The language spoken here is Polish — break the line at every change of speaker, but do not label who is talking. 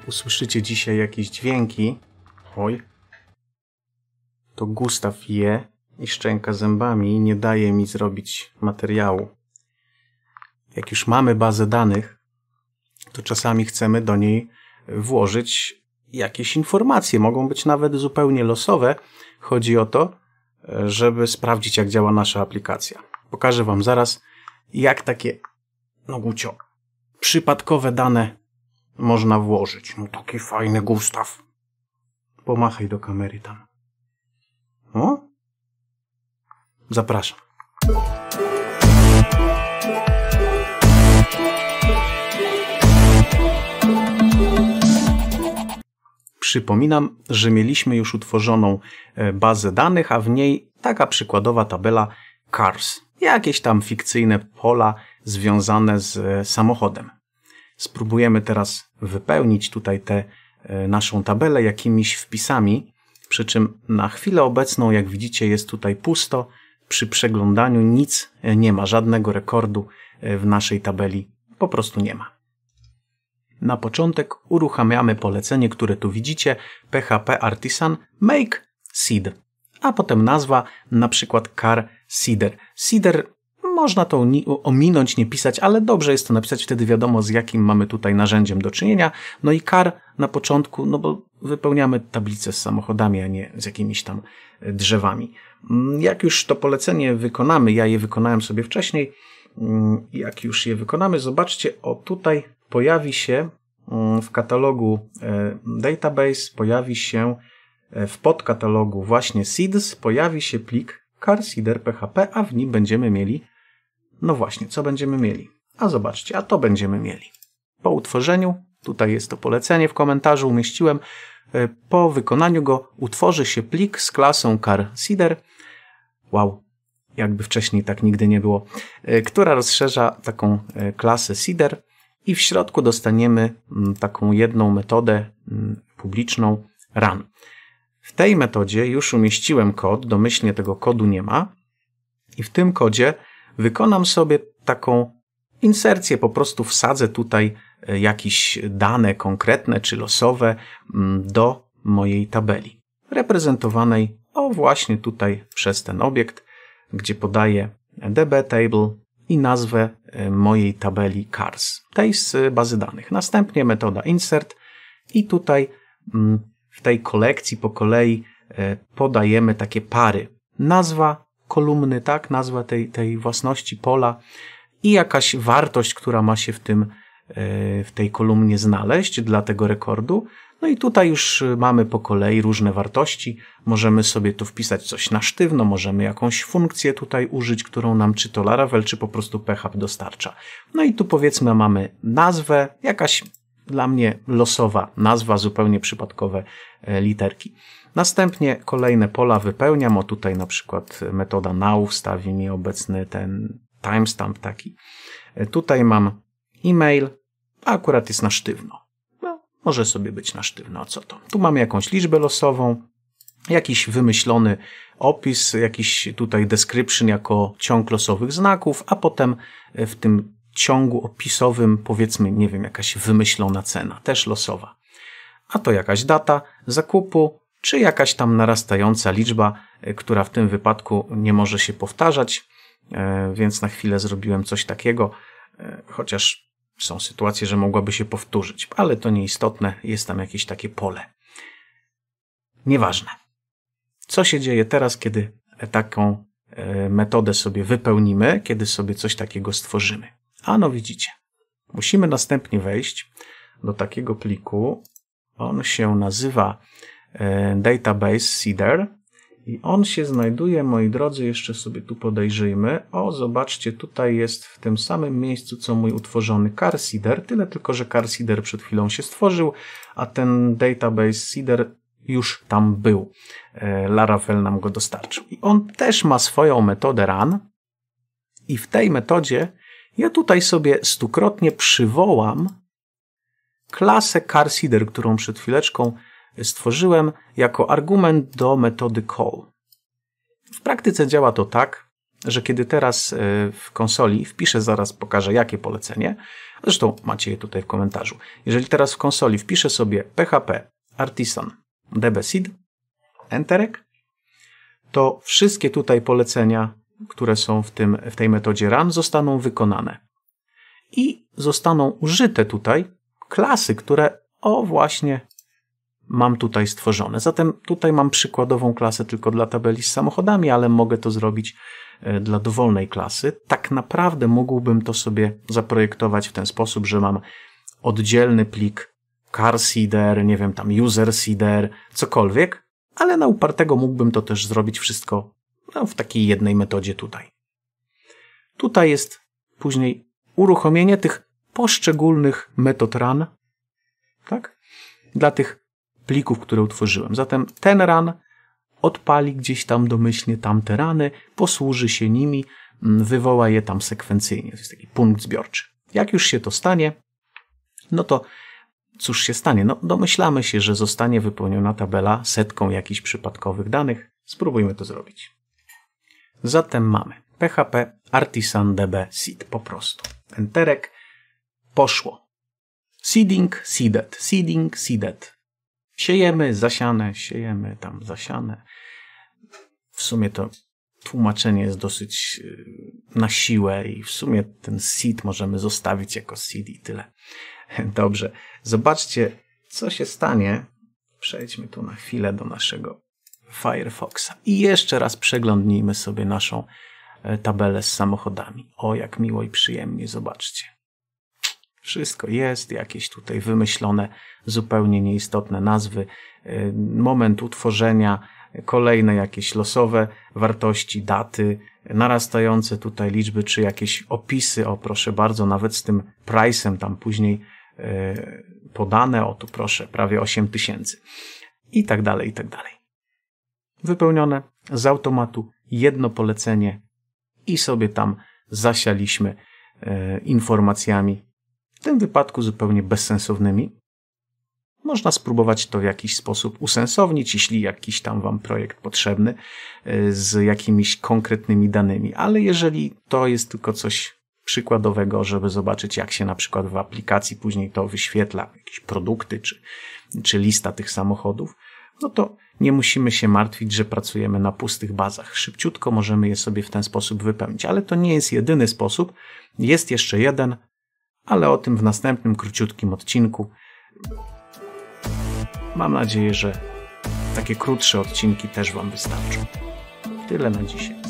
Jak usłyszycie dzisiaj jakieś dźwięki, oj, to Gustaw je i szczęka zębami i nie daje mi zrobić materiału. Jak już mamy bazę danych, to czasami chcemy do niej włożyć jakieś informacje. Mogą być nawet zupełnie losowe. Chodzi o to, żeby sprawdzić, jak działa nasza aplikacja. Pokażę Wam zaraz, jak takie, no gucio, przypadkowe dane można włożyć. No taki fajny Gustaw. Pomachaj do kamery tam. O? Zapraszam. Przypominam, że mieliśmy już utworzoną e, bazę danych, a w niej taka przykładowa tabela CARS. Jakieś tam fikcyjne pola związane z e, samochodem. Spróbujemy teraz wypełnić tutaj tę e, naszą tabelę jakimiś wpisami, przy czym na chwilę obecną, jak widzicie, jest tutaj pusto. Przy przeglądaniu nic e, nie ma, żadnego rekordu e, w naszej tabeli po prostu nie ma. Na początek uruchamiamy polecenie, które tu widzicie, PHP Artisan Make Seed, a potem nazwa, na przykład car seeder. Seeder można to ominąć, nie pisać, ale dobrze jest to napisać, wtedy wiadomo z jakim mamy tutaj narzędziem do czynienia. No i kar na początku, no bo wypełniamy tablicę z samochodami, a nie z jakimiś tam e, drzewami. Mm, jak już to polecenie wykonamy, ja je wykonałem sobie wcześniej, mm, jak już je wykonamy, zobaczcie, o tutaj pojawi się mm, w katalogu e, database, pojawi się e, w podkatalogu właśnie seeds, pojawi się plik carseeder.php, a w nim będziemy mieli no właśnie, co będziemy mieli? A zobaczcie, a to będziemy mieli. Po utworzeniu, tutaj jest to polecenie w komentarzu, umieściłem, e, po wykonaniu go utworzy się plik z klasą car seeder. Wow, jakby wcześniej tak nigdy nie było, e, która rozszerza taką e, klasę seeder i w środku dostaniemy mm, taką jedną metodę mm, publiczną run. W tej metodzie już umieściłem kod, domyślnie tego kodu nie ma i w tym kodzie wykonam sobie taką insercję, po prostu wsadzę tutaj e, jakieś dane konkretne czy losowe mm, do mojej tabeli, reprezentowanej o właśnie tutaj przez ten obiekt, gdzie podaję db table i nazwę e, mojej tabeli cars, tej z bazy danych. Następnie metoda insert i tutaj mm, w tej kolekcji po kolei e, podajemy takie pary. Nazwa kolumny, tak, nazwa tej, tej własności pola i jakaś wartość, która ma się w tym, e, w tej kolumnie znaleźć dla tego rekordu. No i tutaj już e, mamy po kolei różne wartości. Możemy sobie tu wpisać coś na sztywno, możemy jakąś funkcję tutaj użyć, którą nam czy to Laravel, czy po prostu PHP dostarcza. No i tu powiedzmy mamy nazwę, jakaś dla mnie losowa nazwa, zupełnie przypadkowe e, literki. Następnie kolejne pola wypełniam, o tutaj na przykład metoda now wstawi mi obecny ten timestamp taki. E, tutaj mam e-mail, a akurat jest na sztywno. No, może sobie być na sztywno, co to. Tu mamy jakąś liczbę losową, jakiś wymyślony opis, jakiś tutaj description jako ciąg losowych znaków, a potem e, w tym ciągu opisowym, powiedzmy, nie wiem, jakaś wymyślona cena, też losowa. A to jakaś data zakupu, czy jakaś tam narastająca liczba, e, która w tym wypadku nie może się powtarzać, e, więc na chwilę zrobiłem coś takiego, e, chociaż są sytuacje, że mogłaby się powtórzyć, ale to nieistotne, jest tam jakieś takie pole. Nieważne. Co się dzieje teraz, kiedy taką metodę sobie wypełnimy, kiedy sobie coś takiego stworzymy? A no widzicie. Musimy następnie wejść do takiego pliku. On się nazywa e, database seeder i on się znajduje, moi drodzy, jeszcze sobie tu podejrzyjmy. O, zobaczcie, tutaj jest w tym samym miejscu, co mój utworzony car seeder, tyle tylko, że car seeder przed chwilą się stworzył, a ten database seeder już tam był. E, Laravel nam go dostarczył. I on też ma swoją metodę run i w tej metodzie ja tutaj sobie stukrotnie przywołam klasę CarSeeder, którą przed chwileczką stworzyłem jako argument do metody call. W praktyce działa to tak, że kiedy teraz e, w konsoli wpiszę, zaraz pokażę jakie polecenie, zresztą macie je tutaj w komentarzu. Jeżeli teraz w konsoli wpiszę sobie PHP Artisan seed enterek, to wszystkie tutaj polecenia które są w, tym, w tej metodzie RAM, zostaną wykonane. I zostaną użyte tutaj klasy, które o właśnie mam tutaj stworzone. Zatem tutaj mam przykładową klasę tylko dla tabeli z samochodami, ale mogę to zrobić e, dla dowolnej klasy. Tak naprawdę mógłbym to sobie zaprojektować w ten sposób, że mam oddzielny plik car seeder, nie wiem, tam user seeder, cokolwiek, ale na upartego mógłbym to też zrobić wszystko no, w takiej jednej metodzie tutaj. Tutaj jest później uruchomienie tych poszczególnych metod run, tak? Dla tych plików, które utworzyłem. Zatem ten ran odpali gdzieś tam domyślnie tamte rany, posłuży się nimi, mm, wywoła je tam sekwencyjnie. To jest taki punkt zbiorczy. Jak już się to stanie, no to cóż się stanie? No, domyślamy się, że zostanie wypełniona tabela setką jakichś przypadkowych danych. Spróbujmy to zrobić. Zatem mamy PHP Artisan DB seed po prostu. Enterek poszło. Seeding, seeded, seeding, seeded. Siejemy, zasiane, siejemy, tam zasiane. W sumie to tłumaczenie jest dosyć y, na siłę i w sumie ten seed możemy zostawić jako seed i tyle. Dobrze, zobaczcie, co się stanie. Przejdźmy tu na chwilę do naszego Firefoxa. I jeszcze raz przeglądnijmy sobie naszą e, tabelę z samochodami. O, jak miło i przyjemnie, zobaczcie. Wszystko jest, jakieś tutaj wymyślone, zupełnie nieistotne nazwy, e, moment utworzenia, kolejne jakieś losowe wartości, daty, narastające tutaj liczby, czy jakieś opisy, o proszę bardzo, nawet z tym price'em tam później e, podane, o tu proszę, prawie 8 tysięcy i tak dalej, i tak dalej wypełnione z automatu, jedno polecenie i sobie tam zasialiśmy e, informacjami, w tym wypadku zupełnie bezsensownymi. Można spróbować to w jakiś sposób usensownić, jeśli jakiś tam Wam projekt potrzebny e, z jakimiś konkretnymi danymi, ale jeżeli to jest tylko coś przykładowego, żeby zobaczyć, jak się na przykład w aplikacji później to wyświetla, jakieś produkty czy, czy lista tych samochodów, no to nie musimy się martwić, że pracujemy na pustych bazach. Szybciutko możemy je sobie w ten sposób wypełnić, ale to nie jest jedyny sposób. Jest jeszcze jeden, ale o tym w następnym króciutkim odcinku. Mam nadzieję, że takie krótsze odcinki też Wam wystarczą. Tyle na dzisiaj.